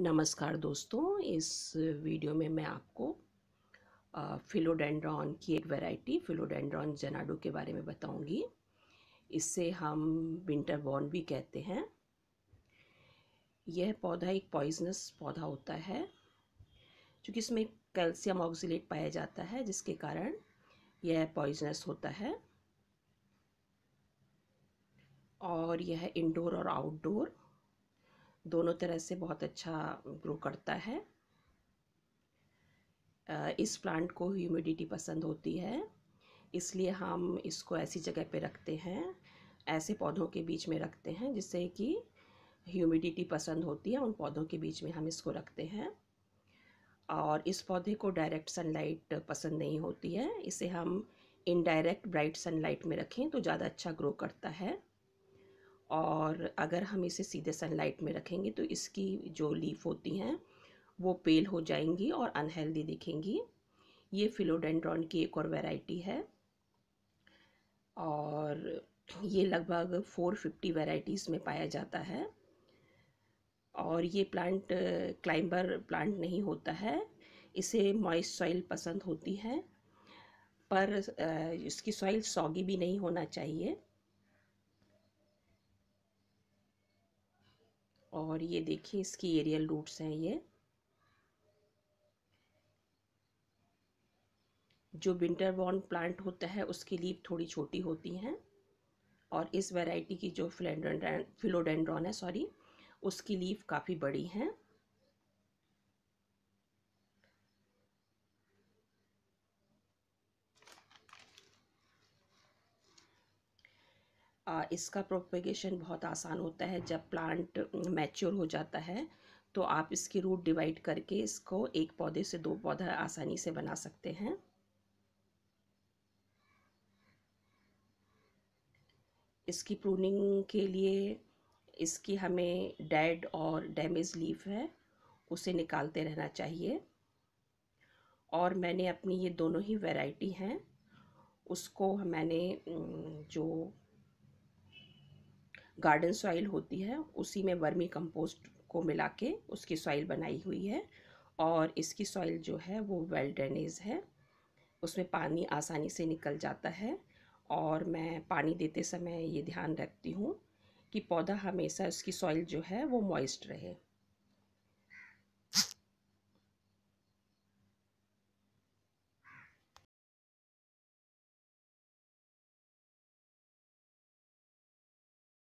नमस्कार दोस्तों इस वीडियो में मैं आपको फिलोडेंड्रॉन की एक वैरायटी फिलोडेंड्रॉन जेनाडो के बारे में बताऊंगी इससे हम विंटर बॉर्न भी कहते हैं यह पौधा एक पॉइजनस पौधा होता है क्योंकि इसमें कैल्शियम ऑक्सीलेट पाया जाता है जिसके कारण यह पॉइजनस होता है और यह इंडोर और आउटडोर दोनों तरह से बहुत अच्छा ग्रो करता है इस प्लांट को ह्यूमिडिटी पसंद होती है इसलिए हम इसको ऐसी जगह पे रखते हैं ऐसे पौधों के बीच में रखते हैं जिससे कि ह्यूमिडिटी पसंद होती है उन पौधों के बीच में हम इसको रखते हैं और इस पौधे को डायरेक्ट सनलाइट पसंद नहीं होती है इसे हम इनडायरेक्ट ब्राइट सनलाइट में रखें तो ज़्यादा अच्छा ग्रो करता है और अगर हम इसे सीधे सनलाइट में रखेंगे तो इसकी जो लीफ होती हैं वो पेल हो जाएंगी और अनहेल्दी दिखेंगी ये फिलोडेंड्रॉन की एक और वैरायटी है और ये लगभग 450 वैरायटीज़ में पाया जाता है और ये प्लांट क्लाइंबर प्लांट नहीं होता है इसे मॉइस्ट सॉइल पसंद होती है पर इसकी सॉइल सॉगी भी नहीं होना चाहिए और ये देखिए इसकी एरियल रूट्स हैं ये जो विंटर बॉर्न प्लांट होता है उसकी लीप थोड़ी छोटी होती हैं और इस वैरायटी की जो फिलोडेंड्रॉन है सॉरी उसकी लीफ काफ़ी बड़ी हैं इसका प्रोपेगेशन बहुत आसान होता है जब प्लांट मैच्योर हो जाता है तो आप इसकी रूट डिवाइड करके इसको एक पौधे से दो पौधा आसानी से बना सकते हैं इसकी प्रूनिंग के लिए इसकी हमें डेड और डैमेज लीफ है उसे निकालते रहना चाहिए और मैंने अपनी ये दोनों ही वैरायटी हैं उसको मैंने जो गार्डन सॉइल होती है उसी में वर्मी कंपोस्ट को मिला के उसकी सॉइल बनाई हुई है और इसकी सॉइल जो है वो वेल ड्रेनेज है उसमें पानी आसानी से निकल जाता है और मैं पानी देते समय ये ध्यान रखती हूँ कि पौधा हमेशा उसकी सॉइल जो है वो मॉइस्ट रहे